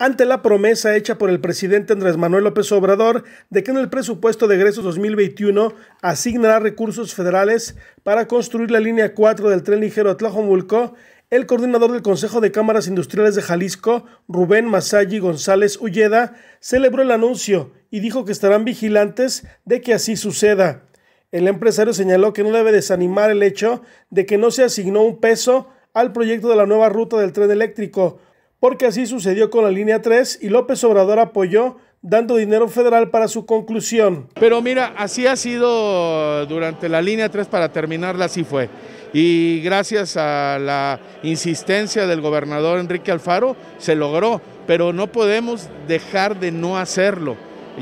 ante la promesa hecha por el presidente Andrés Manuel López Obrador de que en el presupuesto de egresos 2021 asignará recursos federales para construir la línea 4 del tren ligero Tlajomulco, el coordinador del Consejo de Cámaras Industriales de Jalisco, Rubén Masalli González Ulleda, celebró el anuncio y dijo que estarán vigilantes de que así suceda. El empresario señaló que no debe desanimar el hecho de que no se asignó un peso al proyecto de la nueva ruta del tren eléctrico, porque así sucedió con la línea 3 y López Obrador apoyó dando dinero federal para su conclusión. Pero mira, así ha sido durante la línea 3 para terminarla, así fue. Y gracias a la insistencia del gobernador Enrique Alfaro se logró, pero no podemos dejar de no hacerlo.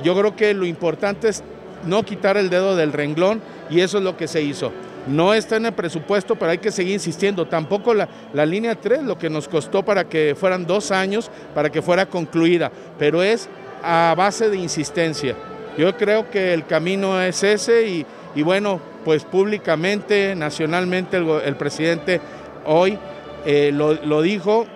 Yo creo que lo importante es no quitar el dedo del renglón y eso es lo que se hizo. No está en el presupuesto, pero hay que seguir insistiendo. Tampoco la, línea 3, lo que nos costó para que fueran dos años, para que fuera concluida, pero es a base de insistencia. Yo creo que el camino es ese y, bueno, pues públicamente, nacionalmente, el, presidente hoy eh, lo, lo dijo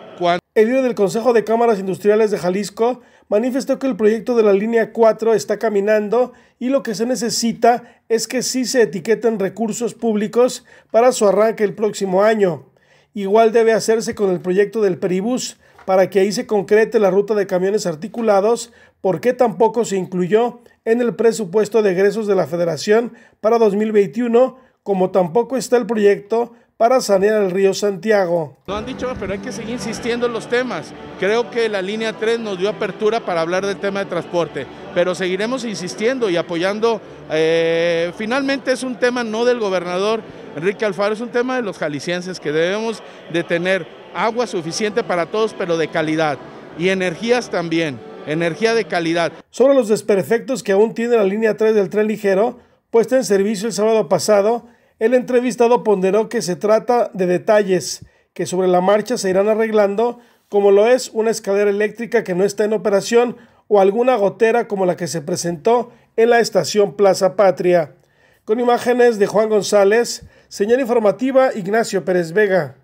el líder del Consejo de Cámaras Industriales de Jalisco manifestó que el proyecto de la línea 4 está caminando y lo que se necesita es que sí se etiqueten recursos públicos para su arranque el próximo año. Igual debe hacerse con el proyecto del Peribús para que ahí se concrete la ruta de camiones articulados, porque tampoco se incluyó en el presupuesto de egresos de la Federación para 2021, como tampoco está el proyecto para sanear el río Santiago. Lo han dicho, pero hay que seguir insistiendo en los temas. Creo que la línea 3 nos dio apertura para hablar del tema de transporte, pero seguiremos insistiendo y apoyando. Eh, finalmente es un tema no del gobernador Enrique Alfaro, es un tema de los jaliscienses que debemos de tener agua suficiente para todos, pero de calidad, y energías también, energía de calidad. Sobre los desperfectos que aún tiene la línea 3 del tren ligero, puesta en servicio el sábado pasado, el entrevistado ponderó que se trata de detalles que sobre la marcha se irán arreglando, como lo es una escalera eléctrica que no está en operación o alguna gotera como la que se presentó en la estación Plaza Patria. Con imágenes de Juan González, señal informativa Ignacio Pérez Vega.